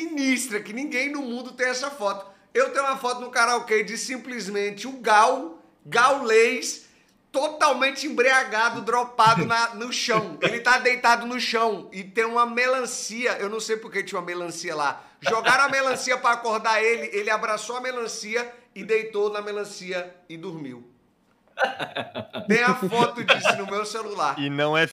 sinistra, que ninguém no mundo tem essa foto. Eu tenho uma foto no karaokê de simplesmente o Gal, Gaulês, totalmente embriagado, dropado na, no chão. Ele tá deitado no chão e tem uma melancia, eu não sei porque tinha uma melancia lá. Jogaram a melancia para acordar ele, ele abraçou a melancia e deitou na melancia e dormiu. Tem a foto disso no meu celular. E não é